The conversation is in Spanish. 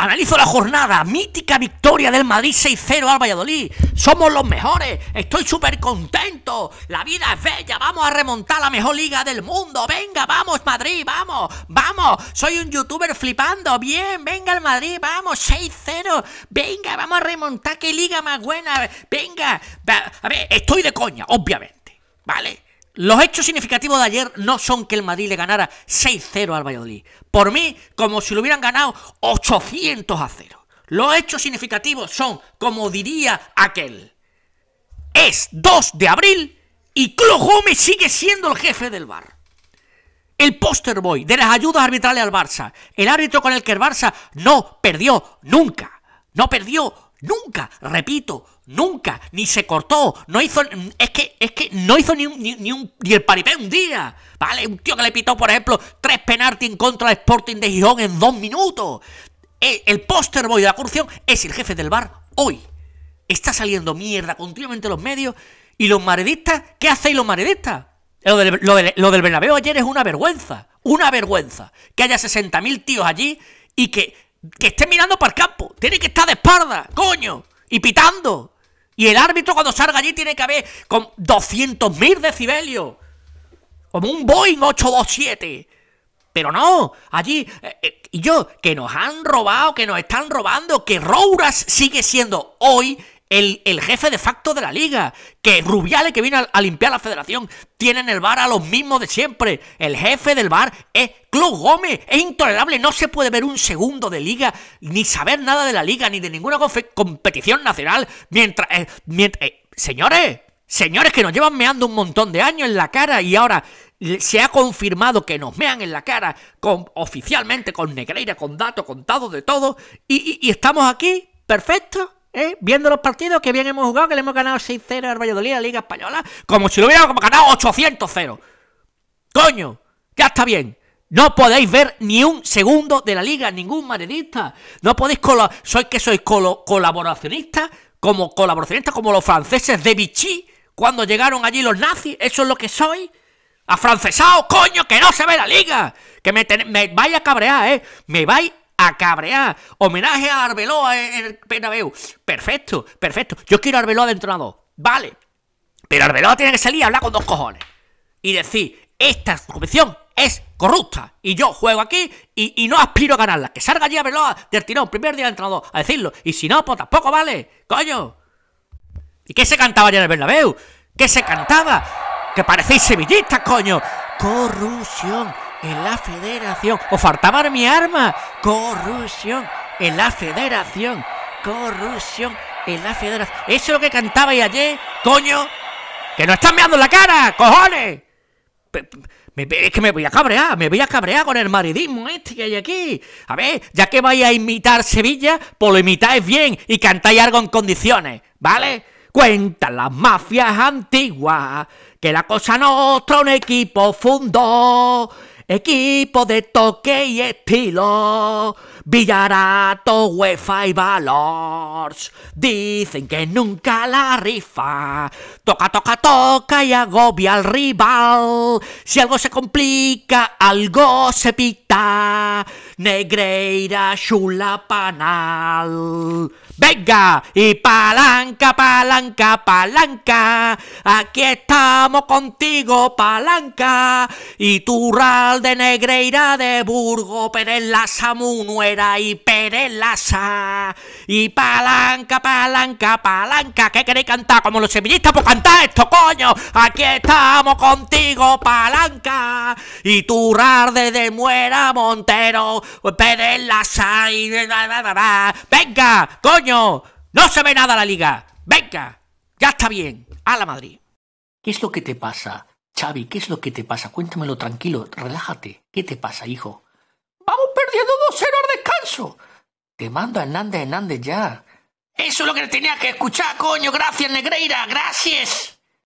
Analizo la jornada, mítica victoria del Madrid 6-0 al Valladolid. Somos los mejores, estoy súper contento. La vida es bella, vamos a remontar la mejor liga del mundo. Venga, vamos Madrid, vamos, vamos. Soy un youtuber flipando, bien, venga el Madrid, vamos, 6-0. Venga, vamos a remontar, qué liga más buena. Venga, a ver, estoy de coña, obviamente, ¿vale? Los hechos significativos de ayer no son que el Madrid le ganara 6-0 al Valladolid. Por mí, como si lo hubieran ganado 800 a 0. Los hechos significativos son, como diría aquel, es 2 de abril y Club Gómez sigue siendo el jefe del bar. El póster boy de las ayudas arbitrales al Barça. El árbitro con el que el Barça no perdió nunca. No perdió Nunca, repito, nunca, ni se cortó, no hizo, es que, es que no hizo ni, ni, el paripé un día, ¿vale? Un tío que le pitó, por ejemplo, tres penaltis en contra del Sporting de Gijón en dos minutos. Eh, el, póster boy de la corrupción es el jefe del bar hoy. Está saliendo mierda continuamente los medios y los maredistas, ¿qué hacéis los maredistas? Lo del, lo, lo del Bernabéu ayer es una vergüenza, una vergüenza, que haya 60.000 tíos allí y que que esté mirando para el campo. Tiene que estar de espalda, coño, y pitando. Y el árbitro cuando salga allí tiene que haber con 200.000 decibelios. Como un Boeing 827. Pero no, allí... Eh, eh, y yo, que nos han robado, que nos están robando, que Rouras sigue siendo hoy el, jefe de facto de la liga, que Rubiales que viene a, limpiar la federación, tienen el bar a los mismos de siempre. El jefe del bar es Club Gómez, es intolerable, no se puede ver un segundo de liga, ni saber nada de la liga, ni de ninguna competición nacional, mientras... Eh, mientras eh, señores, señores que nos llevan meando un montón de años en la cara y ahora se ha confirmado que nos mean en la cara con, oficialmente con Negreira, con datos, contados de todo, y estamos aquí, perfecto ¿eh? viendo los partidos que bien hemos jugado, que le hemos ganado 6-0 al Valladolid, la Liga Española, como si lo hubiéramos ganado 800-0. Coño, ya está bien. No podéis ver ni un segundo de la liga, ningún madridista. No podéis colaborar, sois que sois colaboracionistas, como colaboracionista como los franceses de Vichy cuando llegaron allí los nazis, eso es lo que soy. afrancesados, coño, que no se ve la liga. Que me, me vais a cabrear, ¿eh? Me vais a cabrear. Homenaje a Arbeloa en el Bernabéu. Perfecto, perfecto. Yo quiero a Arbeloa de dos. Vale. Pero Arbeloa tiene que salir a hablar con dos cojones. Y decir, esta competición es corrupta. Y yo juego aquí y, no aspiro a ganarla. Que salga ya Arbeloa del tirón, primer día del entrenador, a decirlo. Y si no, pues tampoco vale. Coño. ¿Y qué se cantaba allá en el Bernabéu? ¿Qué se cantaba? Que parecéis sevillistas, coño. Corrupción en la federación. ¡Os faltaba mi arma! ¡Corrupción! En la federación. Corrupción en la federación. Eso es lo que cantabais ayer, coño. Que no están mirando la cara, cojones. es que me voy a cabrear, me voy a cabrear con el maridismo este que hay aquí. A ver, ya que vais a imitar Sevilla, pues lo imitáis bien y cantáis algo en condiciones, ¿vale? Cuentan las mafias antiguas que la cosa nuestra un equipo fundó Equipo de toque y estilo, Villarato, UEFA y Valors. Dicen que nunca la rifa, toca, toca, toca y agobia al rival. Si algo se complica, algo se pita. Negreira chula panal. Venga y palanca, palanca, palanca. Aquí estamos contigo, palanca. Y ral de Negreira de Burgo, mu nuera, y Perelaza. Y palanca, palanca, palanca. ¿Qué queréis cantar? Como los semillistas, pues cantar esto, coño. Aquí estamos contigo, palanca. Y Turral de Muera, Montero. ¡Venga, coño! ¡No se ve nada la liga! ¡Venga! ¡Ya está bien! ¡A la Madrid! ¿Qué es lo que te pasa, Xavi? ¿Qué es lo que te pasa? Cuéntamelo tranquilo, relájate. ¿Qué te pasa, hijo? ¡Vamos perdiendo dos horas de descanso! Te mando a Hernández Hernández ya. Eso es lo que tenía que escuchar, coño. Gracias, Negreira. Gracias.